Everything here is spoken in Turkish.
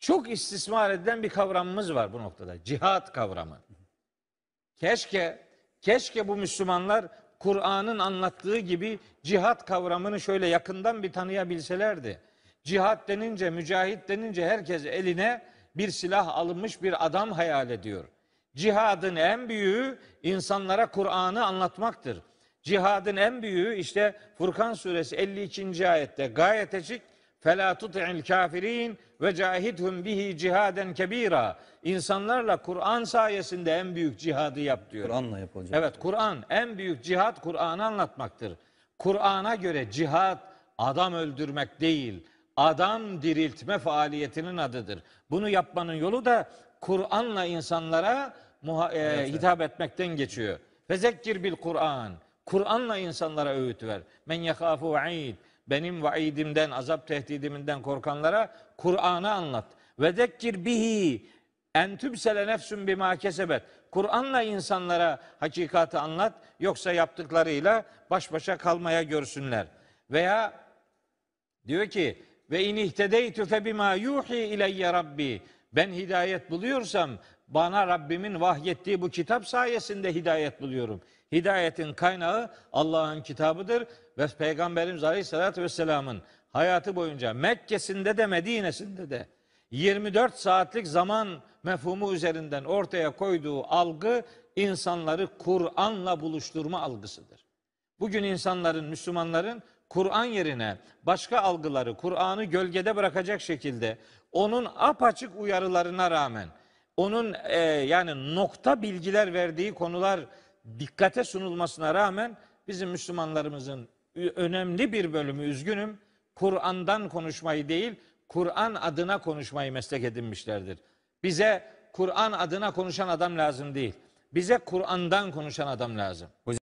çok istismar edilen bir kavramımız var bu noktada. Cihat kavramı. Keşke keşke bu Müslümanlar Kur'an'ın anlattığı gibi cihat kavramını şöyle yakından bir tanıyabilselerdi. Cihat denince, mücahit denince herkes eline bir silah alınmış bir adam hayal ediyor. Cihadın en büyüğü insanlara Kur'an'ı anlatmaktır. Cihadın en büyüğü işte Furkan suresi 52. ayette gayet açık فَلَا تُطِعِ الْكَافِر۪ينَ وَجَاهِدْهُمْ بِهِ cihaden kebira. İnsanlarla Kur'an sayesinde en büyük cihadı yap diyor. Kur'an'la yapılacak. Evet Kur'an. En büyük cihad Kur'an'ı anlatmaktır. Kur'an'a göre cihad adam öldürmek değil, adam diriltme faaliyetinin adıdır. Bunu yapmanın yolu da Kur'an'la insanlara muha- e, evet, hitap etmekten geçiyor. Fezekkir bil Kur'an. Kur'an'la insanlara öğüt ver. Men yakafu aid benim vaidimden, azap tehdidimden korkanlara Kur'an'ı anlat. Ve dekkir bihi en tübsele nefsün bima kesebet. Kur'an'la insanlara hakikati anlat yoksa yaptıklarıyla baş başa kalmaya görsünler. Veya diyor ki ve in ihtedeytü fe bima yuhi ileyye rabbi ben hidayet buluyorsam bana Rabbimin vahyettiği bu kitap sayesinde hidayet buluyorum. Hidayetin kaynağı Allah'ın kitabıdır ve Peygamberimiz Aleyhisselatü Vesselam'ın hayatı boyunca Mekke'sinde de Medine'sinde de 24 saatlik zaman mefhumu üzerinden ortaya koyduğu algı insanları Kur'an'la buluşturma algısıdır. Bugün insanların, Müslümanların Kur'an yerine başka algıları, Kur'an'ı gölgede bırakacak şekilde onun apaçık uyarılarına rağmen onun e, yani nokta bilgiler verdiği konular dikkate sunulmasına rağmen bizim Müslümanlarımızın önemli bir bölümü üzgünüm Kur'an'dan konuşmayı değil Kur'an adına konuşmayı meslek edinmişlerdir. Bize Kur'an adına konuşan adam lazım değil. Bize Kur'an'dan konuşan adam lazım.